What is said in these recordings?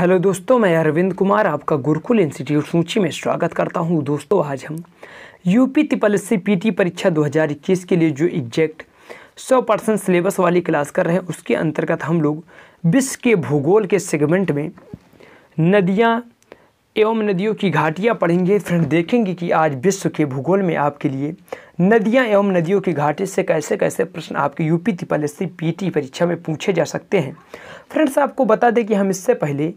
hello दोस्तों मैं अरविंद कुमार आपका गुरुकुल इंस्टीट्यूट सूची में स्वागत करता हूं दोस्तों आज हम UP triple S P PT परीक्षा 2021 के लिए जो एग्जैक्ट 100 परसेंट सिलेबस वाली क्लास कर रहे हैं उसके अंतर्गत हम लोग विश्व के भूगोल के सेगमेंट में नदियाँ एवं नदियों की घाटियाँ पढ़ेंगे फ्रेंड देखेंगे कि आज विश्व के भूगोल में आपके लिए नदियाँ एवं नदियों की घाटी से कैसे कैसे प्रश्न आपके यूपी तिपल एस पीटी परीक्षा में पूछे जा सकते हैं फ्रेंड्स आपको बता दें कि हम इससे पहले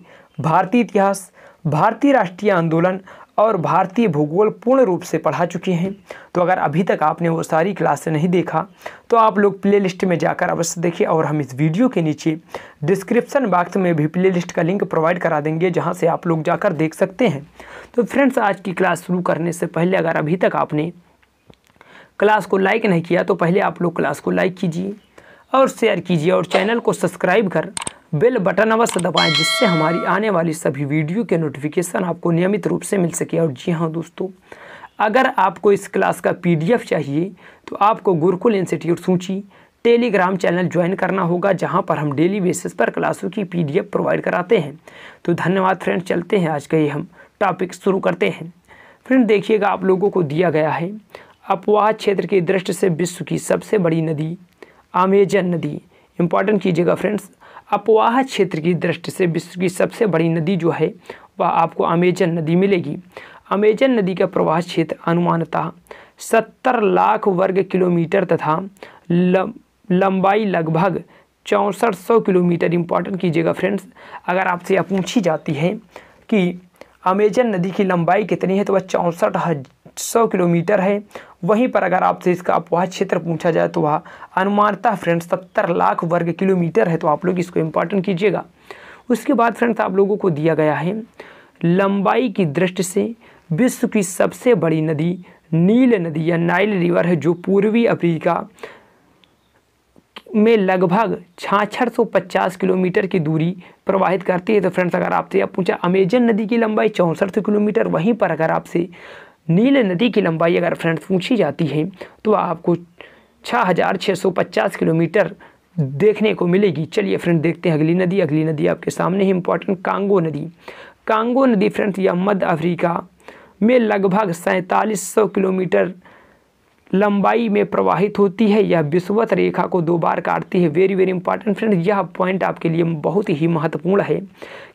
भारतीय इतिहास भारतीय राष्ट्रीय आंदोलन और भारतीय भूगोल पूर्ण रूप से पढ़ा चुके हैं तो अगर अभी तक आपने वो सारी क्लासें नहीं देखा तो आप लोग प्ले लिस्ट में जाकर अवश्य देखिए और हम इस वीडियो के नीचे डिस्क्रिप्सन बॉक्स में भी प्ले लिस्ट का लिंक प्रोवाइड करा देंगे जहाँ से आप लोग जाकर देख सकते हैं तो फ्रेंड्स आज की क्लास शुरू करने से पहले अगर अभी तक आपने क्लास को लाइक नहीं किया तो पहले आप लोग क्लास को लाइक कीजिए और शेयर कीजिए और चैनल को सब्सक्राइब कर बेल बटन अवश्य दबाएं जिससे हमारी आने वाली सभी वीडियो के नोटिफिकेशन आपको नियमित रूप से मिल सके और जी हाँ दोस्तों अगर आपको इस क्लास का पीडीएफ चाहिए तो आपको गुरुकुल इंस्टीट्यूट सूची टेलीग्राम चैनल ज्वाइन करना होगा जहां पर हम डेली बेसिस पर क्लासों की पीडीएफ प्रोवाइड कराते हैं तो धन्यवाद फ्रेंड चलते हैं आज का ये हम टॉपिक शुरू करते हैं फ्रेंड देखिएगा आप लोगों को दिया गया है अपवाह क्षेत्र की दृष्टि से विश्व की सबसे बड़ी नदी आमेजन नदी इंपॉर्टेंट कीजिएगा फ्रेंड्स अपवाह क्षेत्र की दृष्टि से विश्व की सबसे बड़ी नदी जो है वह आपको अमेजन नदी मिलेगी अमेजन नदी का प्रवाह क्षेत्र अनुमानतः सत्तर लाख वर्ग किलोमीटर तथा लंबाई लगभग चौंसठ सौ किलोमीटर इंपॉर्टेंट कीजिएगा फ्रेंड्स अगर आपसे यह पूछी जाती है कि अमेजन नदी की लंबाई कितनी है तो वह चौंसठ सौ किलोमीटर है वहीं पर अगर आपसे इसका अपवाह क्षेत्र पूछा जाए तो वह अनुमानता फ्रेंड्स सत्तर लाख वर्ग किलोमीटर है तो आप लोग इसको इम्पॉर्टेंट कीजिएगा उसके बाद फ्रेंड्स आप लोगों को दिया गया है लंबाई की दृष्टि से विश्व की सबसे बड़ी नदी नील नदी या नाइल रिवर है जो पूर्वी अफ्रीका में लगभग छाछठ सौ पचास किलोमीटर की दूरी प्रवाहित करती है तो फ्रेंड्स अगर आपसे अब पूछा अमेजन नदी की लंबाई चौंसठ सौ किलोमीटर वहीं पर अगर आपसे नील नदी की लंबाई अगर फ्रेंड्स पूछी जाती है तो आपको छः हज़ार छः सौ पचास किलोमीटर देखने को मिलेगी चलिए फ्रेंड देखते हैं अगली नदी अगली नदी आपके सामने है इम्पोर्टेंट कांगो नदी कांगो नदी फ्रेंड्स यह मध्य अफ्रीका में लगभग सैंतालीस सौ किलोमीटर लंबाई में प्रवाहित होती है यह विषुवत रेखा को दो बार काटती है वेरी वेरी इंपॉर्टेंट फ्रेंड यह पॉइंट आपके लिए बहुत ही महत्वपूर्ण है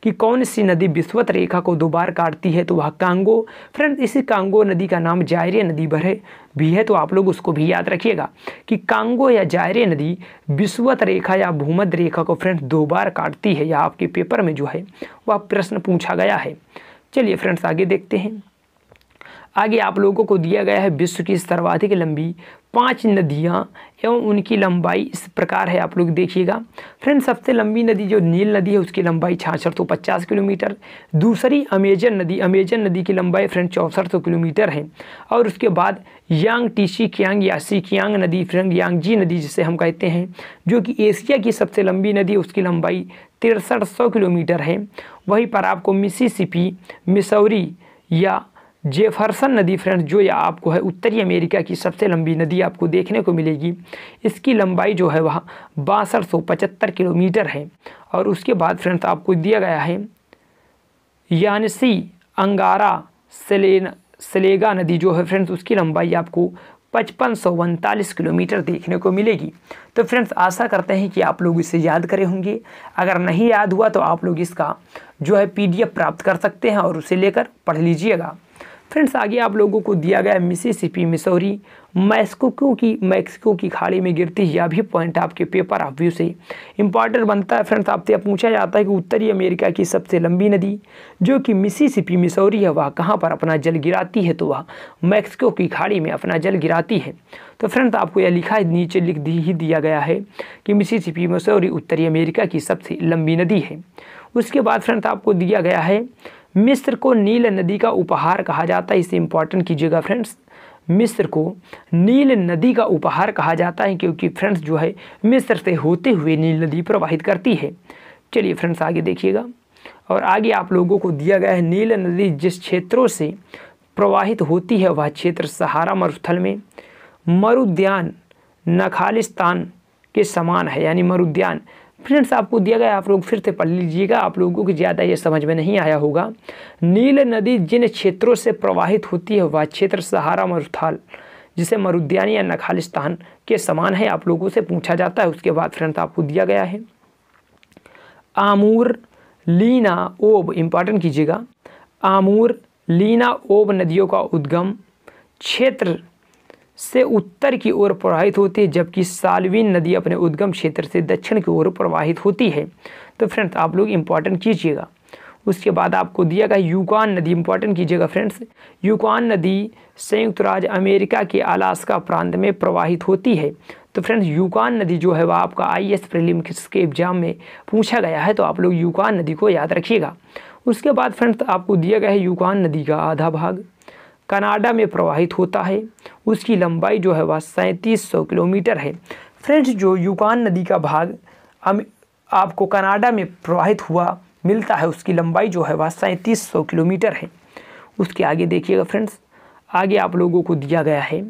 कि कौन सी नदी विषुवत रेखा को दो बार काटती है तो वह कांगो फ्रेंड इसी कांगो नदी का नाम जायरे नदी भर है भी है तो आप लोग उसको भी याद रखिएगा कि कांगो या जायरे नदी विषुवत रेखा या भूमध रेखा को फ्रेंड दो बार काटती है या आपके पेपर में जो है वह प्रश्न पूछा गया है चलिए फ्रेंड्स आगे देखते हैं आगे आप लोगों को दिया गया है विश्व की सर्वाधिक लंबी पांच नदियां एवं उनकी लंबाई इस प्रकार है आप लोग देखिएगा फ्रेंड सबसे लंबी नदी जो नील नदी है उसकी लंबाई छाछठ सौ तो पचास किलोमीटर दूसरी अमेजन नदी अमेजन नदी की लंबाई फ्रेंड चौंसठ सौ तो किलोमीटर है और उसके बाद यांग टीसी क्यांग या सी क्यांग नदी फ्रेंड यांगजी नदी जिसे हम कहते हैं जो कि एशिया की सबसे लंबी नदी उसकी लंबाई तिरसठ सौ किलोमीटर है वहीं पर आपको मिसी मिसौरी या जेफरसन नदी फ्रेंड्स जो या आपको है उत्तरी अमेरिका की सबसे लंबी नदी आपको देखने को मिलेगी इसकी लंबाई जो है वह बासठ सौ पचहत्तर किलोमीटर है और उसके बाद फ्रेंड्स आपको दिया गया है यानसी अंगारा सेलेन सलेगा नदी जो है फ्रेंड्स उसकी लंबाई आपको पचपन सौ उनतालीस किलोमीटर देखने को मिलेगी तो फ्रेंड्स आशा करते हैं कि आप लोग इसे याद करें होंगे अगर नहीं याद हुआ तो आप लोग इसका जो है पीडीएफ प्राप्त कर सकते हैं और उसे लेकर पढ़ लीजिएगा फ्रेंड्स आगे आप लोगों को दिया गया मिसिसिपी मिसौरी मैक्सिको की मैक्सिको की खाड़ी में गिरती है यह भी पॉइंट आपके पेपर ऑफ व्यू से इंपॉर्टेंट बनता है फ्रेंड्स आपसे पूछा जाता है कि उत्तरी अमेरिका की सबसे लंबी नदी जो कि मिसिसिपी मिसौरी है वह कहाँ पर अपना जल गिराती है तो वह मैक्सिको की खाड़ी में अपना जल गिराती है तो फ्रेंड्स आपको यह लिखा है नीचे लिख दी ही दिया गया है कि मिसिसिपी मिसौरी उत्तरी अमेरिका की सबसे लंबी नदी है उसके बाद फ्रेंड्स आपको दिया गया है मिस्र को नील नदी का उपहार कहा जाता है इसे इंपॉर्टेंट कीजिएगा फ्रेंड्स मिस्र को नील नदी का उपहार कहा जाता है क्योंकि फ्रेंड्स जो है मिस्र से होते हुए नील नदी प्रवाहित करती है चलिए फ्रेंड्स आगे देखिएगा और आगे आप लोगों को दिया गया है नील नदी जिस क्षेत्रों से प्रवाहित होती है वह क्षेत्र सहारा मरुस्थल में मरुद्यान नखालिस्तान के समान है यानी मरुद्यान फ्रेंड्स आपको दिया गया आप लोग फिर से पढ़ लीजिएगा आप लोगों को ज़्यादा ये समझ में नहीं आया होगा नील नदी जिन क्षेत्रों से प्रवाहित होती है वह क्षेत्र सहारा मरुथाल जिसे मरुद्यानी या नखालिस्तान के समान है आप लोगों से पूछा जाता है उसके बाद फ्रेंड्स आपको दिया गया है आमूर लीना ओब इम्पॉर्टेंट कीजिएगा आमूर लीना ओब नदियों का उद्गम क्षेत्र से उत्तर की ओर प्रवाहित होती है जबकि सालवीन नदी अपने उद्गम क्षेत्र से दक्षिण की ओर प्रवाहित होती है तो फ्रेंड्स आप लोग इम्पॉर्टेंट कीजिएगा उसके बाद आपको दिया गया यूकान नदी इम्पॉर्टेंट कीजिएगा फ्रेंड्स यूकान नदी संयुक्त राज्य अमेरिका के अलास्का प्रांत में प्रवाहित होती है तो फ्रेंड्स यूकान नदी जो है वह आपका आई एस प्रिलिम के एग्जाम में पूछा गया है तो आप लोग यूकान नदी को याद रखिएगा उसके बाद फ्रेंड्स आपको दिया गया है यूकान नदी का आधा भाग कनाडा में प्रवाहित होता है उसकी लंबाई जो है वह सैंतीस सौ किलोमीटर है फ्रेंड्स जो युकान नदी का भाग आपको कनाडा में प्रवाहित हुआ मिलता है उसकी लंबाई जो है वह सैंतीस सौ किलोमीटर है उसके आगे देखिएगा फ्रेंड्स आगे आप लोगों को दिया गया है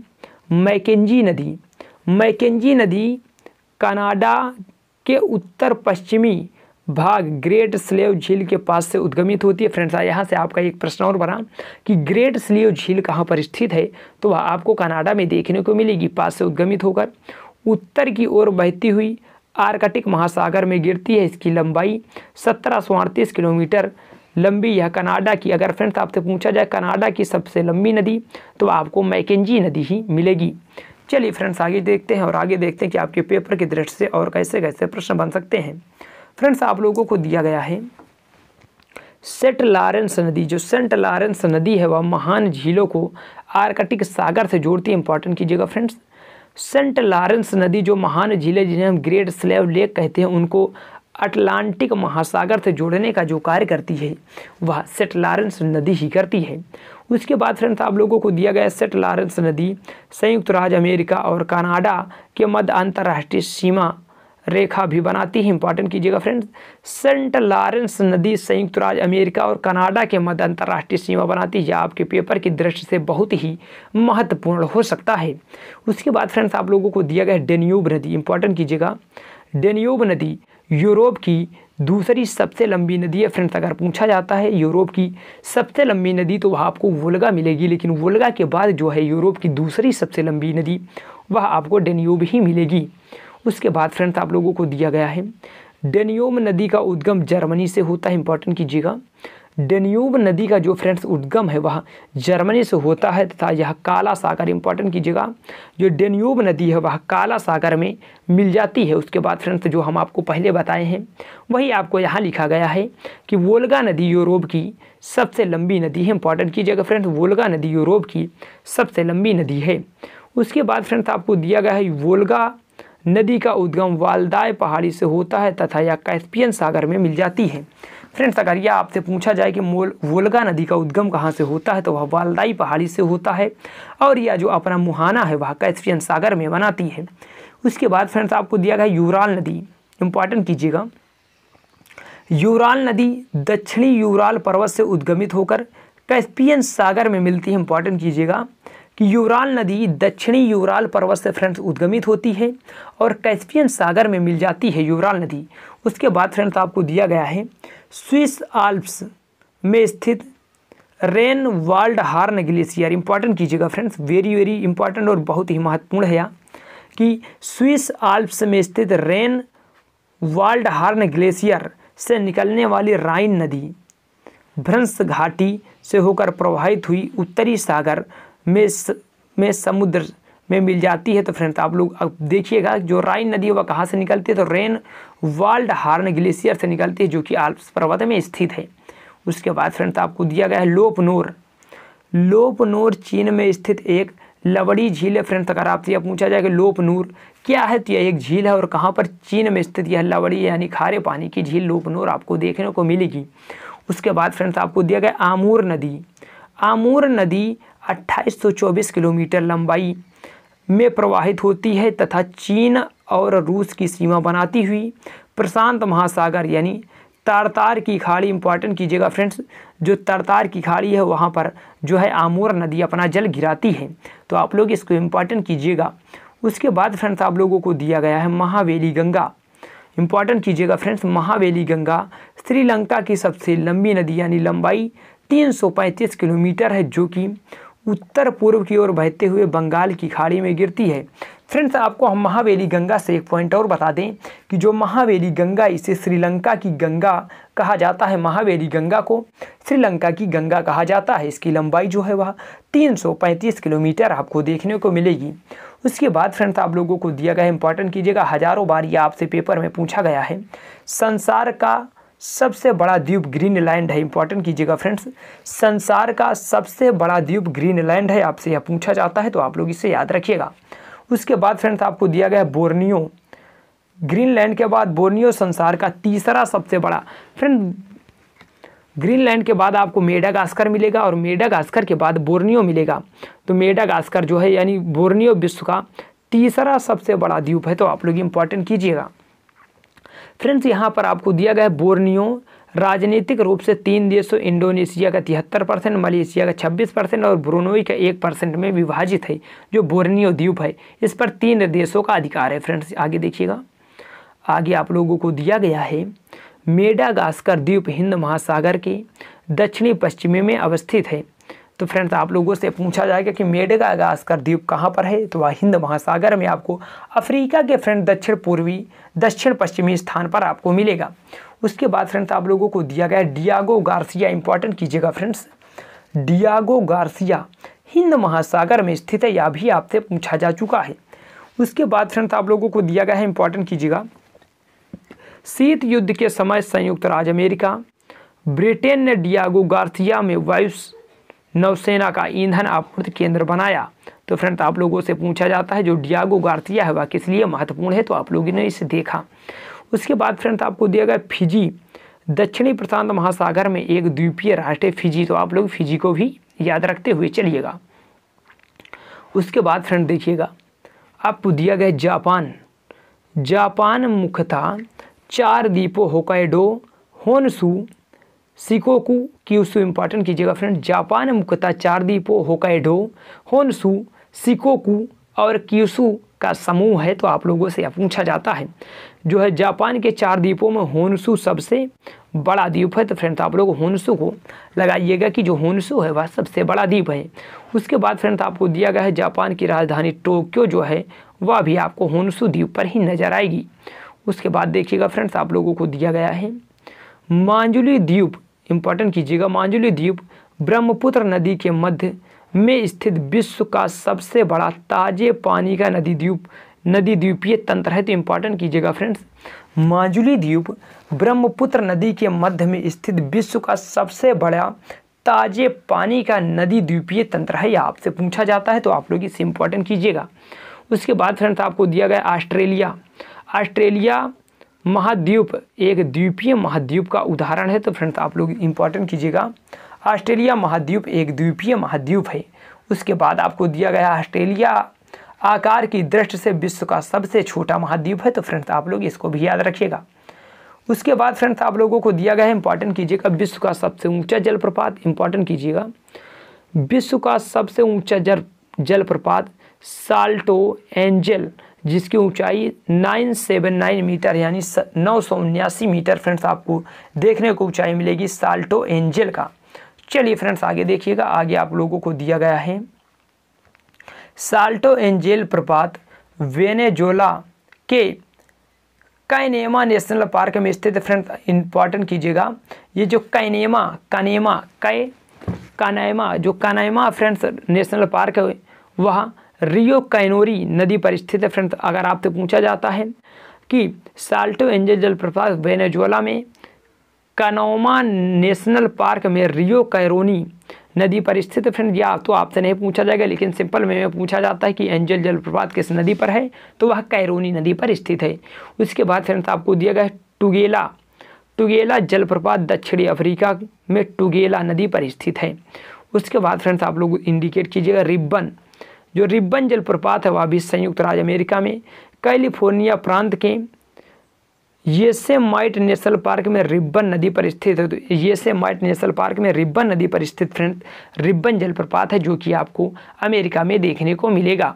मैकेंजी नदी मैकेंजी नदी कनाडा के उत्तर पश्चिमी भाग ग्रेट स्लेव झील के पास से उद्गमित होती है फ्रेंड्स यहाँ से आपका एक प्रश्न और बना कि ग्रेट स्लेव झील कहाँ पर स्थित है तो वह आपको कनाडा में देखने को मिलेगी पास से उद्गमित होकर उत्तर की ओर बहती हुई आर्कटिक महासागर में गिरती है इसकी लंबाई सत्रह किलोमीटर लंबी यह कनाडा की अगर फ्रेंड्स आपसे पूछा जाए कनाडा की सबसे लंबी नदी तो आपको मैकेजी नदी ही मिलेगी चलिए फ्रेंड्स आगे देखते हैं और आगे देखते हैं कि आपके पेपर की दृष्टि से और कैसे कैसे प्रश्न बन सकते हैं फ्रेंड्स आप लोगों को दिया गया है सेंट लॉरेंस नदी जो सेंट लॉरेंस नदी है वह महान झीलों को आर्कटिक सागर से जोड़ती है इंपॉर्टेंट कीजिएगा फ्रेंड्स सेंट लॉरेंस नदी जो महान झीलें जिन्हें हम ग्रेट स्लेव लेक कहते हैं उनको अटलांटिक महासागर से जोड़ने का जो कार्य करती है वह सेंट लॉरेंस नदी ही करती है उसके बाद फ्रेंड्स आप लोगों को दिया गया सेंट लॉरेंस नदी संयुक्त राज्य अमेरिका और कनाडा के मध्य अंतर्राष्ट्रीय सीमा रेखा भी बनाती है इंपॉर्टेंट कीजिएगा फ्रेंड्स सेंट लॉरेंस नदी संयुक्त राज्य अमेरिका और कनाडा के मध्य अंतर्राष्ट्रीय सीमा बनाती है आपके पेपर की दृष्टि से बहुत ही महत्वपूर्ण हो सकता है उसके बाद फ्रेंड्स आप लोगों को दिया गया डेन्यूब नदी इंपॉर्टेंट कीजिएगा डेन्यूब नदी यूरोप की दूसरी सबसे लंबी नदी है फ्रेंड्स अगर पूछा जाता है यूरोप की सबसे लंबी नदी तो वह आपको वोल्गा मिलेगी लेकिन वोल्गा के बाद जो है यूरोप की दूसरी सबसे लंबी नदी वह आपको डेन्यूब ही मिलेगी उसके बाद फ्रेंड्स आप लोगों को दिया गया है डेनियोम नदी का उद्गम जर्मनी से होता है इंपॉर्टेंट कीजिएगा डेन्यूब नदी का जो फ्रेंड्स उद्गम है वह जर्मनी से होता है तथा यह काला सागर इंपॉर्टेंट कीजिएगा जो डेन्यूब नदी है वह काला सागर में मिल जाती है उसके बाद फ्रेंड्स जो हम आपको पहले बताए हैं वही आपको यहाँ लिखा गया है कि वोल्गा नदी यूरोप की सबसे लंबी नदी है इंपॉर्टेंट कीजिएगा फ्रेंड्स वोल्गा नदी यूरोप की सबसे लंबी नदी है उसके बाद फ्रेंड्स आपको दिया गया है वोल्गा नदी का उद्गम वालदाय पहाड़ी से होता है तथा यह कैस्पियन सागर में मिल जाती है फ्रेंड्स अगर यह आपसे पूछा जाए कि मोल वोलगा नदी का उद्गम कहाँ से होता है तो वह वालदाई पहाड़ी से होता है और यह जो अपना मुहाना है वह कैस्पियन सागर में बनाती है उसके बाद फ्रेंड्स आपको दिया गया यूराल नदी इम्पॉर्टेंट कीजिएगा यूराल नदी दक्षिणी यूराल पर्वत से उद्गमित होकर कैस्पियन सागर में मिलती है इम्पॉर्टेंट कीजिएगा कि यूराल नदी दक्षिणी यूराल पर्वत से फ्रेंड्स उद्गमित होती है और कैस्पियन सागर में मिल जाती है यूराल नदी उसके बाद फ्रेंड्स आपको दिया गया है स्विस आल्प्स में स्थित Rheinwaldhorn glacier important कीजिएगा फ्रेंड्स वेरी वेरी इंपॉर्टेंट और बहुत ही महत्वपूर्ण है यहाँ कि स्विस आल्प्स में स्थित रेन वाल्ड हार्न ग्लेशियर से निकलने वाली राइन नदी भ्रंस घाटी से होकर प्रवाहित हुई उत्तरी सागर में में समुद्र में मिल जाती है तो फ्रेंड्स आप लोग अब देखिएगा जो राइन नदी है वह कहाँ से निकलती है तो रेन वर्ल्ड हार्न ग्लेशियर से निकलती है जो कि आल्प्स पर्वत में स्थित है उसके बाद फ्रेंड्स आपको दिया गया है लोपनोर लोपनोर चीन में स्थित एक लवड़ी झील है फ्रेंड्स अगर आपसे यह पूछा जाए कि लोपनूर क्या है तो यह एक झील है और कहाँ पर चीन में स्थित यह लवड़ी यानी खारे पानी की झील लोपनूर आपको देखने को मिलेगी उसके बाद फ्रेंड्स आपको दिया गया आमूर नदी आमूर नदी 2824 किलोमीटर लंबाई में प्रवाहित होती है तथा चीन और रूस की सीमा बनाती हुई प्रशांत महासागर यानी तारतार की खाड़ी इंपॉर्टेंट कीजिएगा फ्रेंड्स जो तारतार की खाड़ी है वहाँ पर जो है आमोर नदी अपना जल गिराती है तो आप लोग इसको इम्पॉर्टेंट कीजिएगा उसके बाद फ्रेंड्स आप लोगों को दिया गया है महावेली गंगा इम्पॉर्टेंट कीजिएगा फ्रेंड्स महावेली गंगा श्रीलंका की सबसे लंबी नदी यानी लंबाई 335 किलोमीटर है जो कि उत्तर पूर्व की ओर बहते हुए बंगाल की खाड़ी में गिरती है फ्रेंड्स आपको हम महावेली गंगा से एक पॉइंट और बता दें कि जो महावेली गंगा इसे श्रीलंका की गंगा कहा जाता है महावेली गंगा को श्रीलंका की गंगा कहा जाता है इसकी लंबाई जो है वह 335 किलोमीटर आपको देखने को मिलेगी उसके बाद फ्रेंड्स आप लोगों को दिया गया इंपॉर्टेंट कीजिएगा हजारों बार ये आपसे पेपर में पूछा गया है संसार का सबसे बड़ा द्वीप ग्रीन लैंड है इंपॉर्टेंट कीजिएगा फ्रेंड्स संसार का सबसे बड़ा द्वीप ग्रीन लैंड है आपसे यह पूछा जाता है तो आप लोग इसे याद रखिएगा उसके बाद फ्रेंड्स आपको दिया गया है बोर्नियो लैंड के बाद बोर्नियो संसार का तीसरा सबसे बड़ा फ्रेंड ग्रीन लैंड के बाद आपको मेडागास्कर मिलेगा और मेडागास्कर के बाद बोर्नियो मिलेगा तो मेडागास्कर जो है यानी बोर्नियो विश्व का तीसरा सबसे बड़ा द्वीप है तो आप लोग इंपॉर्टेंट कीजिएगा फ्रेंड्स यहाँ पर आपको दिया गया है बोर्नियो राजनीतिक रूप से तीन देशों इंडोनेशिया का तिहत्तर परसेंट मलेशिया का छब्बीस परसेंट और ब्रुनोई का एक परसेंट में विभाजित है जो बोर्नियो द्वीप है इस पर तीन देशों का अधिकार है फ्रेंड्स आगे देखिएगा आगे आप लोगों को दिया गया है मेडागास्कर द्वीप हिंद महासागर के दक्षिणी पश्चिमी में अवस्थित है तो फ्रेंड्स आप लोगों से पूछा जाएगा कि मेडगा गास्कर द्वीप कहाँ पर है तो वह हिंद महासागर में आपको अफ्रीका के फ्रेंड दक्षिण पूर्वी दक्षिण पश्चिमी स्थान पर आपको मिलेगा उसके बाद फ्रेंड्स आप लोगों को दिया गया डियागो गार्सिया इंपॉर्टेंट कीजिएगा फ्रेंड्स डियागो गार्सिया हिंद महासागर में स्थित है यह भी आपसे पूछा जा चुका है उसके बाद फ्रेंड्स आप लोगों को दिया गया है इंपॉर्टेंट कीजिएगा शीत युद्ध के समय संयुक्त राज्य अमेरिका ब्रिटेन ने डियागो गार्सिया में वायु नौसेना का ईंधन आपूर्ति केंद्र बनाया तो फ्रेंड आप लोगों से पूछा जाता है जो डियागो गार्सिया है वह किस लिए महत्वपूर्ण है तो आप लोगों ने इसे देखा उसके बाद फ्रेंड आपको दिया गया फिजी दक्षिणी प्रशांत महासागर में एक द्वीपीय राष्ट्र है फिजी तो आप लोग फिजी को भी याद रखते हुए चलिएगा उसके बाद फ्रेंड देखिएगा आपको दिया गया जापान जापान मुख्यतः चार द्वीपों Hokkaido Honshu Shikoku Kyushu important कीजिएगा फ्रेंड जापान मुख्यतः चार द्वीपों होकाइडो होनसू सिकोकु और क्यूसु का समूह है तो आप लोगों से यह पूछा जाता है जो है जापान के चार द्वीपों में होनसु सबसे बड़ा द्वीप है तो फ्रेंड तो आप लोग होनसु को लगाइएगा कि जो होनसु है वह सबसे बड़ा द्वीप है उसके बाद फ्रेंड तो आपको दिया गया है जापान की राजधानी टोक्यो जो है वह भी आपको होनसु द्वीप पर ही नजर आएगी उसके बाद देखिएगा फ्रेंड्स तो आप लोगों को दिया गया है मांजुली द्वीप इंपॉर्टेंट कीजिएगा मांजुली द्वीप ब्रह्मपुत्र नदी के मध्य में स्थित विश्व का सबसे बड़ा ताजे पानी का नदी द्वीप नदी द्वीपीय तंत्र है तो इम्पोर्टेंट कीजिएगा फ्रेंड्स माजुली द्वीप ब्रह्मपुत्र नदी के मध्य में स्थित विश्व का सबसे बड़ा ताजे पानी का नदी द्वीपीय तंत्र है यह आपसे पूछा जाता है तो आप लोग इसे इंपॉर्टेंट कीजिएगा उसके बाद फ्रेंड्स आपको दिया गया ऑस्ट्रेलिया ऑस्ट्रेलिया महाद्वीप एक द्वीपीय महाद्वीप का उदाहरण है तो फ्रेंड्स आप लोग इंपॉर्टेंट कीजिएगा ऑस्ट्रेलिया महाद्वीप एक द्वीपीय महाद्वीप है उसके बाद आपको दिया गया ऑस्ट्रेलिया आकार की दृष्टि से विश्व का सबसे छोटा महाद्वीप है तो फ्रेंड्स आप लोग इसको भी याद रखिएगा उसके बाद फ्रेंड्स आप लोगों को दिया गया है इंपॉर्टेंट कीजिएगा विश्व का सबसे ऊंचा जलप्रपात इंपॉर्टेंट कीजिएगा विश्व का सबसे ऊंचा जल जलप्रपात साल्टो एंजल जिसकी ऊंचाई 979 मीटर यानी नौ मीटर फ्रेंड्स आपको देखने को ऊंचाई मिलेगी साल्टो एंजल का चलिए फ्रेंड्स आगे देखिएगा आगे आप लोगों को दिया गया है साल्टो एंजेल प्रपात वेनेजोला के कैनेमा नेशनल पार्क में स्थित फ्रेंड्स इंपॉर्टेंट कीजिएगा ये जो कैनेमा कनेमा कै कनेमा जो कनेमा फ्रेंड्स नेशनल पार्क है वह रियो कैनोरी नदी पर स्थित है फ्रेंड्स अगर आपसे पूछा जाता है कि साल्टो एंजल जलप्रपात वेनेजुएला में कनोमा नेशनल पार्क में रियो कैरोनी नदी पर स्थित है फ्रेंड या तो आपसे नहीं पूछा जाएगा लेकिन सिंपल में पूछा जाता है कि एंजल जलप्रपात किस नदी पर है तो वह कैरोनी नदी पर स्थित है उसके बाद फ्रेंड्स आपको दिया गया है टुगेला टुगेला जलप्रपात दक्षिणी अफ्रीका में टुगेला नदी पर स्थित है उसके बाद फ्रेंड्स आप लोग इंडिकेट कीजिएगा रिब्बन जो रिब्बन जलप्रपात है वह भी संयुक्त राज्य अमेरिका में कैलिफोर्निया प्रांत के येसे माइट नेशनल पार्क में रिब्बन नदी पर स्थित है तो येसे माइट नेशनल पार्क में रिब्बन नदी पर स्थित फ्रेंड रिब्बन जलप्रपात है जो कि आपको अमेरिका में देखने को मिलेगा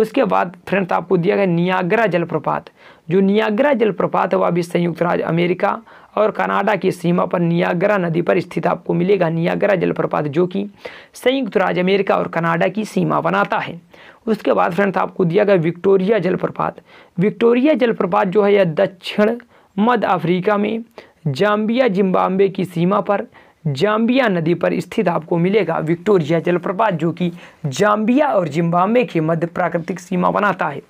उसके बाद फ्रेंड आपको दिया गया नियाग्रा जलप्रपात जो नियाग्रा जलप्रपात है वह भी संयुक्त राज्य अमेरिका और कनाडा की सीमा पर नियाग्रा नदी पर स्थित आपको मिलेगा नियाग्रा जलप्रपात जो कि संयुक्त राज्य अमेरिका और कनाडा की सीमा बनाता है उसके बाद फ्रेंड्स आपको दिया गया विक्टोरिया जलप्रपात विक्टोरिया जलप्रपात जो है यह दक्षिण मध्य अफ्रीका में जाम्बिया जिम्बाब्वे की सीमा पर जाम्बिया नदी पर स्थित आपको मिलेगा विक्टोरिया जलप्रपात जो कि जाम्बिया और जिम्बाब्वे के मध्य प्राकृतिक सीमा बनाता है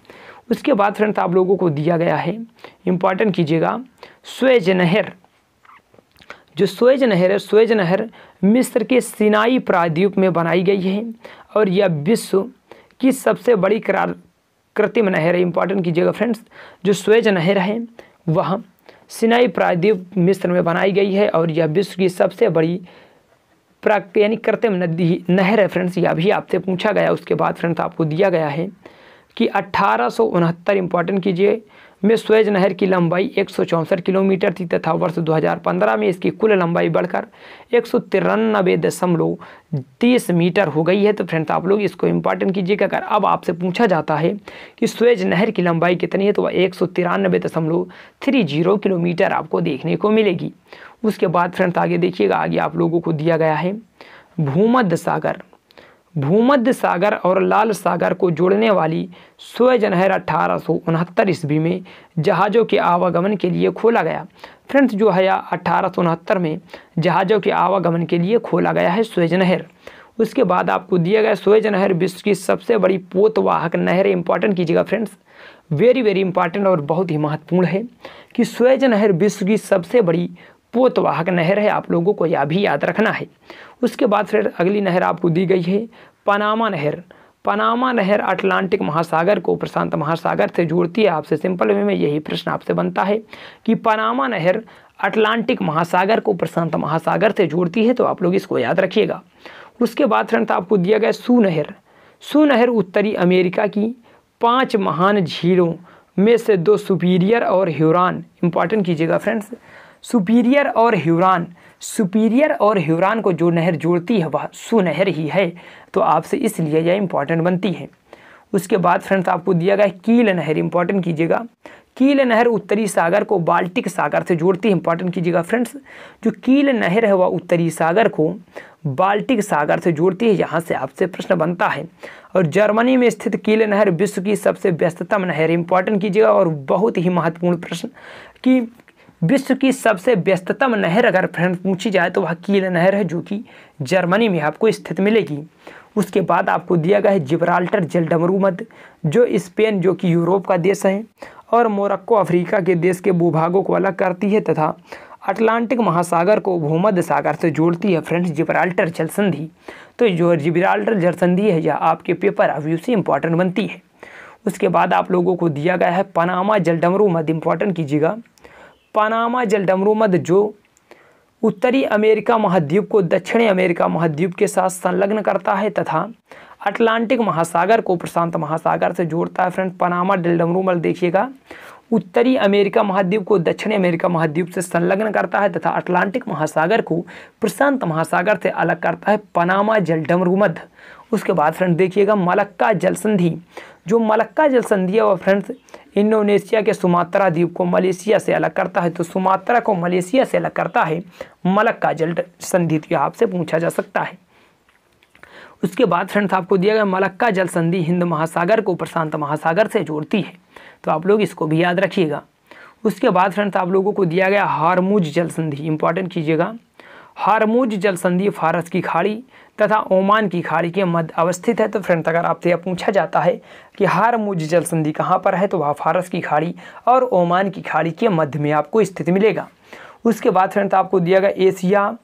उसके बाद फ्रेंड्स आप लोगों को दिया गया है इम्पॉर्टेंट कीजिएगा स्वेज नहर जो स्वेज नहर है स्वेज नहर मिस्र के सिनाई प्राद्वीप में बनाई गई है और यह विश्व की सबसे बड़ी करार कृत्रिम नहर है इम्पॉर्टेंट कीजिएगा फ्रेंड्स जो स्वेज नहर है वह सिनाई प्राद्वीप मिस्र में बनाई गई है और यह विश्व की सबसे बड़ी प्राक यानी कृत्रिम नदी नहर है फ्रेंड्स यह भी आपसे पूछा गया उसके बाद फ्रेंड्स आपको दिया गया है कि अट्ठारह इंपॉर्टेंट कीजिए में स्वेज नहर की लंबाई एक किलोमीटर थी तथा वर्ष 2015 में इसकी कुल लंबाई बढ़कर एक दशमलव तीस मीटर हो गई है तो फ्रेंड्स आप लोग इसको इम्पॉर्टेंट कि अगर अब आपसे पूछा जाता है कि स्वेज नहर की लंबाई कितनी है तो वह एक दशमलव थ्री जीरो किलोमीटर आपको देखने को मिलेगी उसके बाद फ्रेंड्स आगे देखिएगा आगे आप लोगों को दिया गया है भूमध सागर भूमध्य सागर और लाल सागर को जोड़ने वाली सोए जनहर अठारह सौ उनहत्तर ईस्वी में जहाज़ों के आवागमन के लिए खोला गया फ्रेंड्स जो है अठारह सौ उनहत्तर में जहाज़ों के आवागमन के लिए खोला गया है सोएज नहर उसके बाद आपको दिया गया सोएज नहर विश्व की सबसे बड़ी पोतवाहक नहर इंपॉर्टेंट कीजिएगा फ्रेंड्स वेरी वेरी इंपॉर्टेंट और बहुत ही महत्वपूर्ण है कि सोएज नहर विश्व की सबसे बड़ी पोतवाहक नहर है आप लोगों को यह भी याद रखना है उसके बाद फिर अगली नहर आपको दी गई है पनामा नहर पनामा नहर अटलांटिक महासागर को प्रशांत महासागर से जोड़ती है आपसे सिंपल वे में यही प्रश्न आपसे बनता है कि पनामा नहर अटलांटिक महासागर को प्रशांत महासागर से जोड़ती है तो आप लोग इसको याद रखिएगा उसके बाद फ्रेंड आपको दिया गया सू नहर सू नहर उत्तरी अमेरिका की पांच महान झीलों में से दो सुपीरियर और ह्यूरान इंपॉर्टेंट कीजिएगा फ्रेंड्स सुपीरियर और ह्यूरान सुपीरियर और हिवरान को जो नहर जोड़ती है वह सुनहर ही है तो आपसे इसलिए यह इम्पॉर्टेंट बनती है उसके बाद फ्रेंड्स आपको दिया गया कील नहर इम्पॉर्टेंट कीजिएगा कील नहर उत्तरी सागर को बाल्टिक सागर से जोड़ती है इम्पॉर्टेंट कीजिएगा फ्रेंड्स जो कील नहर है वह उत्तरी सागर को बाल्टिक सागर से जोड़ती है यहाँ से आपसे प्रश्न बनता है और जर्मनी में स्थित कील नहर विश्व की सबसे व्यस्ततम नहर इम्पॉर्टेंट कीजिएगा और बहुत ही महत्वपूर्ण प्रश्न कि विश्व की सबसे व्यस्ततम नहर अगर फ्रेंड पूछी जाए तो वह कील नहर है जो कि जर्मनी में आपको स्थित मिलेगी उसके बाद आपको दिया गया है जिब्राल्टर जलडमरू मध्य जो स्पेन जो कि यूरोप का देश है और मोरक्को अफ्रीका के देश के भूभागों को अलग करती है तथा अटलांटिक महासागर को भूमध्य सागर से जोड़ती है फ्रेंड्स जिब्राल्टर जल संधि तो जो जिब्राल्टर जल संधि है यह आपके पेपर अव्यू से इंपॉर्टेंट बनती है उसके बाद आप लोगों को दिया गया है पनामा जलडमरू मध्य इंपॉर्टेंट कीजिएगा पनामा जलडमरूमद जो उत्तरी अमेरिका महाद्वीप को दक्षिणी अमेरिका महाद्वीप के साथ संलग्न करता है तथा अटलांटिक महासागर को प्रशांत महासागर से जोड़ता है फ्रेंड पनामा डेल्डमरूमल देखिएगा उत्तरी अमेरिका महाद्वीप को दक्षिणी अमेरिका महाद्वीप से संलग्न करता है तथा अटलांटिक महासागर को प्रशांत महासागर से अलग करता है पनामा मध्य उसके बाद फ्रेंड्स देखिएगा मलक्का जल संधि जो मलक्का जल संधि है वह फ्रेंड्स इंडोनेशिया के सुमात्रा द्वीप को मलेशिया से अलग करता है तो सुमात्रा को मलेशिया से अलग करता है मलक्का जल संधि तो आपसे पूछा जा सकता है उसके बाद फ्रेंड्स आपको दिया गया मलक्का जल संधि हिंद महासागर को प्रशांत महासागर से जोड़ती है तो आप लोग इसको भी याद रखिएगा उसके बाद फ्रेंड्स आप लोगों को दिया गया हारमूज जल संधि इंपॉर्टेंट कीजिएगा हारमूज जल संधि फारस की खाड़ी तथा ओमान की खाड़ी के मध्य अवस्थित है तो फ्रेंड्स अगर आपसे यह पूछा जाता है कि हारमूज जल संधि कहाँ पर है तो वह फारस की खाड़ी और ओमान की खाड़ी के मध्य में आपको स्थित मिलेगा उसके बाद फ्रेंड्स आपको दिया गया एशिया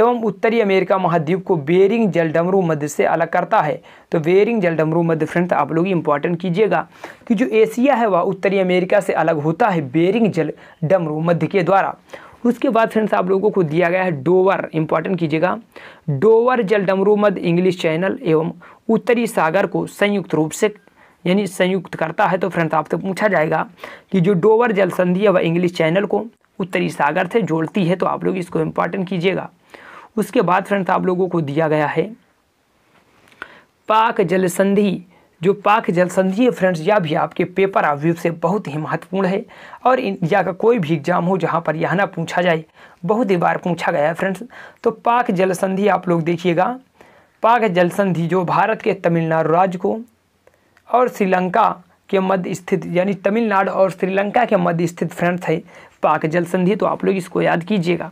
एवं उत्तरी अमेरिका महाद्वीप को बेरिंग जलडमरू मध्य से अलग करता है तो बेरिंग जलडमरू मध्य फ्रेंड्स आप लोग इंपॉर्टेंट कीजिएगा कि जो एशिया है वह उत्तरी अमेरिका से अलग होता है बेरिंग जल डमरू मध्य के द्वारा उसके बाद फ्रेंड्स आप लोगों को दिया गया है डोवर इंपॉर्टेंट कीजिएगा डोवर जलडमरू मध्य इंग्लिश चैनल एवं उत्तरी सागर को संयुक्त रूप से यानी संयुक्त करता है तो फ्रेंड्स आपसे पूछा जाएगा कि जो डोवर जल संधि है वह इंग्लिश चैनल को उत्तरी सागर से जोड़ती है तो आप लोग इसको इंपॉर्टेंट कीजिएगा उसके बाद फ्रेंड्स आप लोगों को दिया गया है पाक जल संधि जो पाक जल संधि है फ्रेंड्स यह भी आपके पेपर ऑफ व्यू से बहुत ही महत्वपूर्ण है और इंडिया का कोई भी एग्जाम हो जहाँ पर यह ना पूछा जाए बहुत ही बार पूछा गया है फ्रेंड्स तो पाक जल संधि आप लोग देखिएगा पाक जल संधि जो भारत के तमिलनाडु राज्य को और श्रीलंका के मध्य स्थित यानी तमिलनाडु और श्रीलंका के मध्य स्थित फ्रेंड्स है पाक जल संधि तो आप लोग इसको याद कीजिएगा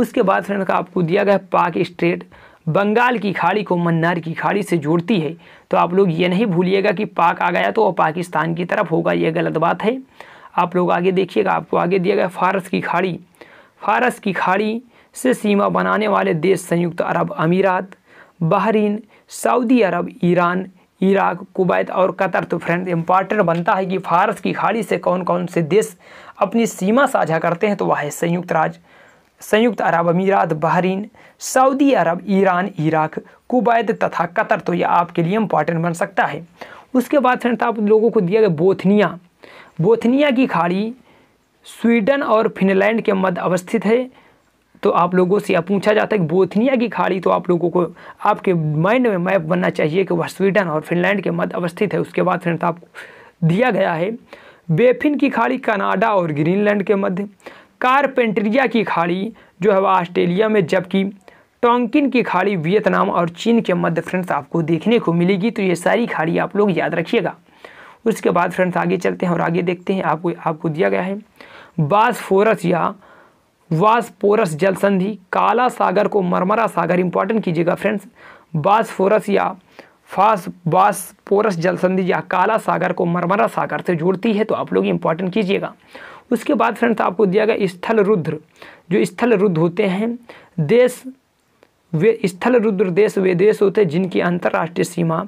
उसके बाद फ्रेंड का आपको दिया गया पाक स्टेट बंगाल की खाड़ी को मन्नार की खाड़ी से जोड़ती है तो आप लोग ये नहीं भूलिएगा कि पाक आ गया तो वह पाकिस्तान की तरफ होगा ये गलत बात है आप लोग आगे देखिएगा आपको आगे दिया गया फारस की खाड़ी फारस की खाड़ी से सीमा बनाने वाले देश संयुक्त अरब अमीरात Bahrain Saudi Arab Iran Iraq Kuwait और कतर तो फ्रेंड इम्पॉर्टेंट बनता है कि फारस की खाड़ी से कौन कौन से देश अपनी सीमा साझा करते हैं तो वह है संयुक्त राज्य संयुक्त अरब अमीरात Bahrain Saudi Arab Iran Iraq Kuwait तथा कतर तो यह आपके लिए इम्पॉर्टेंट बन सकता है उसके बाद फ्रेंड आप लोगों को दिया गया बोथनिया बोथनिया की खाड़ी स्वीडन और फिनलैंड के मध्य अवस्थित है तो आप लोगों से यह पूछा जाता है कि बोथनिया की खाड़ी तो आप लोगों को आपके माइंड में मैप बनना चाहिए कि वह स्वीडन और फिनलैंड के मध्य अवस्थित है उसके बाद फ्रेंड आपको दिया गया है बेफिन की खाड़ी कनाडा और ग्रीनलैंड के मध्य कारपेंट्रिया की खाड़ी जो है वह ऑस्ट्रेलिया में जबकि टोंकिन की खाड़ी वियतनाम और चीन के मध्य फ्रेंड्स आपको देखने को मिलेगी तो ये सारी खाड़ी आप लोग याद रखिएगा उसके बाद फ्रेंड्स आगे चलते हैं और आगे देखते हैं आपको आपको दिया गया है बासफोरस या वासपोरस जल संधि काला सागर को मरमरा सागर इंपॉर्टेंट कीजिएगा फ्रेंड्स बासफोरस या फास बासपोरस जल संधि या काला सागर को मरमरा सागर से जोड़ती है तो आप लोग इंपॉर्टेंट कीजिएगा उसके बाद फ्रेंड्स आपको दिया गया स्थल रुद्र जो स्थल रुद्र होते हैं देश वे स्थल रुद्र देश वे देश होते हैं जिनकी अंतर्राष्ट्रीय सीमा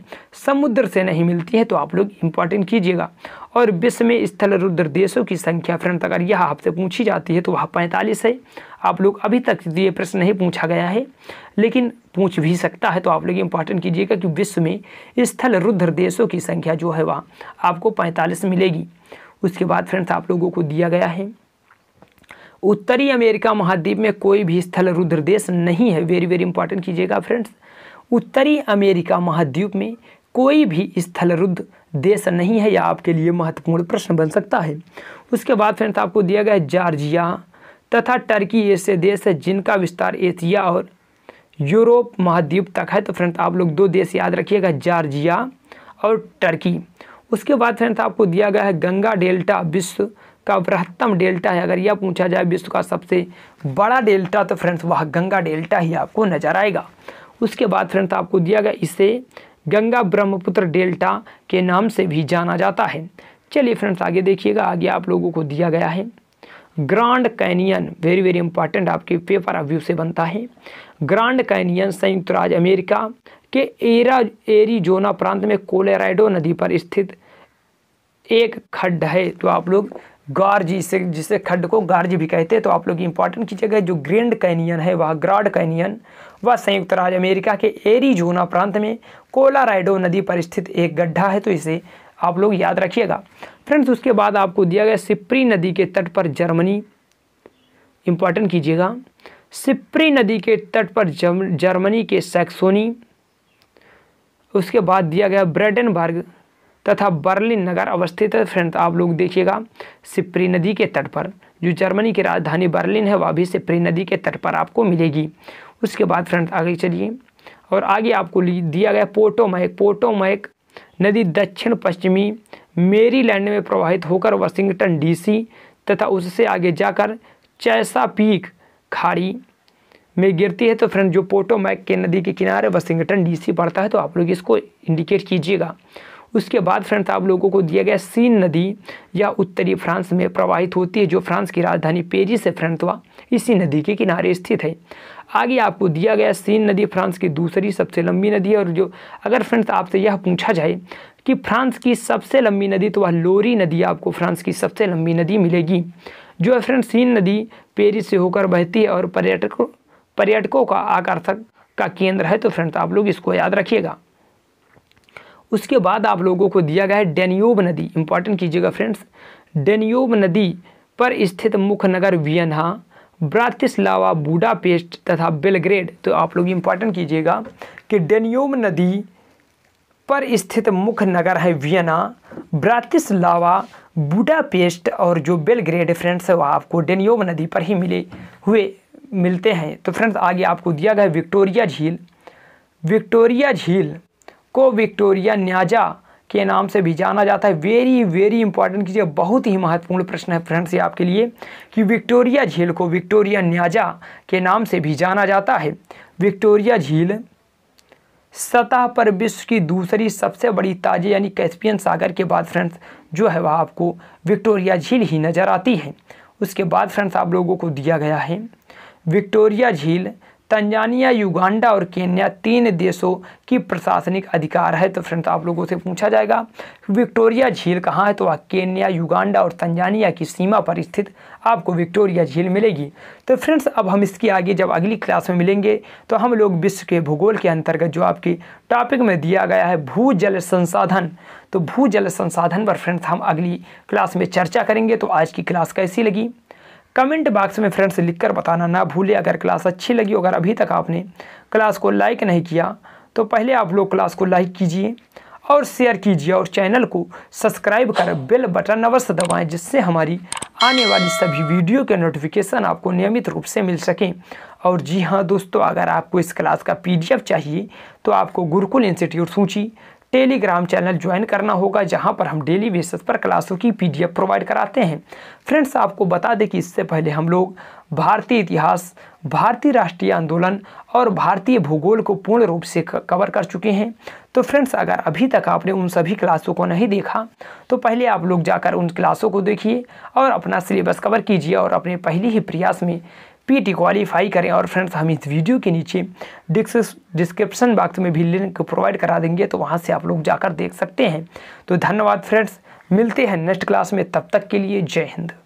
समुद्र से नहीं मिलती है तो आप लोग इम्पोर्टेंट कीजिएगा और विश्व में स्थल रुद्र देशों की संख्या फ्रेंड अगर यह आपसे पूछी जाती है तो वह पैंतालीस है आप लोग अभी तक ये प्रश्न नहीं पूछा गया है लेकिन पूछ भी सकता है तो आप लोग इम्पोर्टेंट कीजिएगा कि विश्व में स्थल रुद्र देशों की संख्या जो है वह आपको पैंतालीस मिलेगी उसके बाद फ्रेंड्स आप लोगों को दिया गया है उत्तरी अमेरिका महाद्वीप में कोई भी स्थल रुद्रदेश नहीं है वेरी वेरी इंपॉर्टेंट कीजिएगा फ्रेंड्स उत्तरी अमेरिका महाद्वीप में कोई भी स्थल रुद्र देश नहीं है या आपके लिए महत्वपूर्ण प्रश्न बन सकता है उसके बाद फ्रेंड्स आपको दिया गया है जॉर्जिया तथा टर्की ऐसे देश है जिनका विस्तार एशिया और यूरोप महाद्वीप तक है तो फ्रेंड्स आप लोग दो देश याद रखिएगा जॉर्जिया और टर्की उसके बाद फ्रेंड्स आपको दिया गया है गंगा डेल्टा विश्व का बृहत्तम डेल्टा है अगर यह पूछा जाए विश्व का सबसे बड़ा डेल्टा तो फ्रेंड्स वह गंगा डेल्टा ही आपको नजर आएगा उसके बाद फ्रेंड्स आपको दिया गया इसे गंगा ब्रह्मपुत्र डेल्टा के नाम से भी जाना जाता है चलिए फ्रेंड्स आगे देखिएगा आगे आप लोगों को दिया गया है Grand Canyon very very important आपके पेपर ऑफ व्यू से बनता है ग्रांड कैनियन संयुक्त राज्य अमेरिका कि एरा एरिजोना प्रांत में कोलेराइडो नदी पर स्थित एक खड्ड है तो आप लोग गार्जी इसे जिसे खड्ड को गार्जी भी कहते हैं तो आप लोग इंपॉर्टेंट की जगह जो ग्रैंड कैनियन है वह ग्राड कैनियन वह संयुक्त राज्य अमेरिका के एरिजोना प्रांत में कोलाराइडो नदी पर स्थित एक गड्ढा है तो इसे आप लोग याद रखिएगा फ्रेंड्स उसके बाद आपको दिया गया सिप्री नदी के तट पर जर्मनी इंपॉर्टेंट कीजिएगा सिप्री नदी के तट पर जर्मनी के सैक्सोनी उसके बाद दिया गया ब्रेडनबर्ग तथा बर्लिन नगर अवस्थित है फ्रेंड आप लोग देखिएगा सिप्री नदी के तट पर जो जर्मनी की राजधानी बर्लिन है वह भी सिप्री नदी के तट पर आपको मिलेगी उसके बाद फ्रेंड आगे चलिए और आगे आपको दिया गया पोर्टोमैक पोटोमैक नदी दक्षिण पश्चिमी मेरीलैंड में प्रवाहित होकर वाशिंगटन डीसी तथा उससे आगे जाकर चैसा पीक खाड़ी में गिरती है तो फ्रेंड जो पोटोमैक के नदी के किनारे वाशिंगटन डीसी पड़ता है तो आप लोग इसको इंडिकेट कीजिएगा उसके बाद फ्रेंड्स आप लोगों को दिया गया सीन नदी या उत्तरी फ्रांस में प्रवाहित होती है जो फ्रांस की राजधानी पेरिस से फ्रेंड हुआ इसी नदी के किनारे स्थित है आगे आपको दिया गया सीन नदी फ्रांस की दूसरी सबसे लंबी नदी है और जो अगर फ्रेंड्स आपसे यह पूछा जाए कि फ्रांस की सबसे लंबी नदी तो वह लोरी नदी आपको फ्रांस की सबसे लंबी नदी मिलेगी जो है फ्रेंड सीन नदी पेरिस से होकर बहती है और पर्यटकों पर्यटकों का आकर्षक का केंद्र है तो फ्रेंड्स आप लोग इसको याद रखिएगा उसके बाद आप लोगों को दिया गया है डेन्यूब नदी इंपॉर्टेंट कीजिएगा फ्रेंड्स डेन्यूब नदी पर स्थित मुख्य नगर वियना ब्रातिस्लावा बूडापेस्ट तथा बेलग्रेड तो आप लोग इम्पॉर्टेंट कीजिएगा कि डेन्यूब नदी पर स्थित मुख्य नगर है वियना ब्रातिस्लावा बूडापेस्ट और जो बेलग्रेड फ्रेंड्स है वह आपको डेन्यूब नदी पर ही मिले हुए मिलते हैं तो फ्रेंड्स आगे आपको दिया गया विक्टोरिया झील विक्टोरिया झील को विक्टोरिया न्याजा के नाम से भी जाना जाता है वेरी वेरी इंपॉर्टेंट कीजिए बहुत ही महत्वपूर्ण प्रश्न है फ्रेंड्स ये आपके लिए कि विक्टोरिया झील को विक्टोरिया न्याजा के नाम से भी जाना जाता है विक्टोरिया झील सतह पर विश्व की दूसरी सबसे बड़ी ताजे यानी कैस्पियन सागर के बाद फ्रेंड्स जो है वह आपको विक्टोरिया झील ही नज़र आती है उसके बाद फ्रेंड्स आप लोगों को दिया गया है विक्टोरिया झील तंजानिया युगांडा और केन्या तीन देशों की प्रशासनिक अधिकार है तो फ्रेंड्स आप लोगों से पूछा जाएगा विक्टोरिया झील कहाँ है तो वह केन्या युगांडा और तंजानिया की सीमा पर स्थित आपको विक्टोरिया झील मिलेगी तो फ्रेंड्स अब हम इसकी आगे जब अगली क्लास में मिलेंगे तो हम लोग विश्व के भूगोल के अंतर्गत जो आपके टॉपिक में दिया गया है भू जल संसाधन तो भू जल संसाधन पर फ्रेंड्स हम अगली क्लास में चर्चा करेंगे तो आज की क्लास कैसी लगी कमेंट बॉक्स में फ्रेंड्स लिखकर बताना ना भूले अगर क्लास अच्छी लगी अगर अभी तक आपने क्लास को लाइक नहीं किया तो पहले आप लोग क्लास को लाइक कीजिए और शेयर कीजिए और चैनल को सब्सक्राइब कर बेल बटन अवश्य दबाएं जिससे हमारी आने वाली सभी वीडियो के नोटिफिकेशन आपको नियमित रूप से मिल सकें और जी हाँ दोस्तों अगर आपको इस क्लास का पीडीएफ चाहिए तो आपको गुरुकुल इंस्टीट्यूट सूची टेलीग्राम चैनल ज्वाइन करना होगा जहां पर हम डेली बेसिस पर क्लासों की पीडीएफ प्रोवाइड कराते हैं फ्रेंड्स आपको बता दें कि इससे पहले हम लोग भारतीय इतिहास भारतीय राष्ट्रीय आंदोलन और भारतीय भूगोल को पूर्ण रूप से कवर कर चुके हैं तो फ्रेंड्स अगर अभी तक आपने उन सभी क्लासों को नहीं देखा तो पहले आप लोग जाकर उन क्लासों को देखिए और अपना सिलेबस कवर कीजिए और अपने पहले ही प्रयास में पीटी क्वालीफाई करें और फ्रेंड्स हम इस वीडियो के नीचे डिस्क्रिप्शन बॉक्स में भी लिंक प्रोवाइड करा देंगे तो वहाँ से आप लोग जाकर देख सकते हैं तो धन्यवाद फ्रेंड्स मिलते हैं नेक्स्ट क्लास में तब तक के लिए जय हिंद